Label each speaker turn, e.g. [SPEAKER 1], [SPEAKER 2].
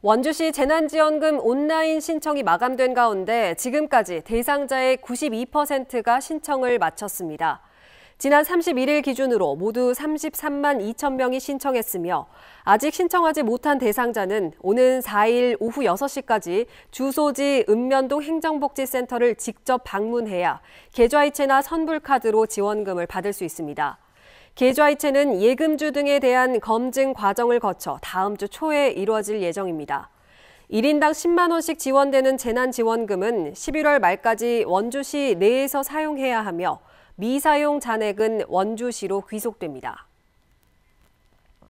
[SPEAKER 1] 원주시 재난지원금 온라인 신청이 마감된 가운데 지금까지 대상자의 92%가 신청을 마쳤습니다. 지난 31일 기준으로 모두 33만 2천 명이 신청했으며 아직 신청하지 못한 대상자는 오는 4일 오후 6시까지 주소지 읍면동 행정복지센터를 직접 방문해야 계좌이체나 선불카드로 지원금을 받을 수 있습니다. 계좌이체는 예금주 등에 대한 검증 과정을 거쳐 다음 주 초에 이루어질 예정입니다. 1인당 10만 원씩 지원되는 재난지원금은 11월 말까지 원주시 내에서 사용해야 하며 미사용 잔액은 원주시로 귀속됩니다.